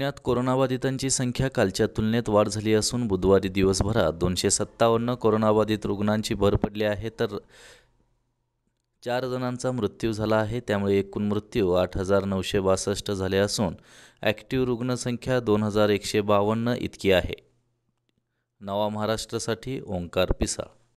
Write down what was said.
पुण्यात कोरोनाबाधितांची संख्या कालच्या तुलनेत वाढ झाली असून बुधवारी दिवसभरात दोनशे सत्तावन्न कोरोनाबाधित रुग्णांची भर पडली आहे तर चार जणांचा मृत्यू झाला आहे त्यामुळे एकूण मृत्यू आठ हजार नऊशे बासष्ट झाले असून ॲक्टिव्ह रुग्णसंख्या दोन हजार एकशे बावन्न इतकी आहे नवा महाराष्ट्रासाठी ओंकार पिसा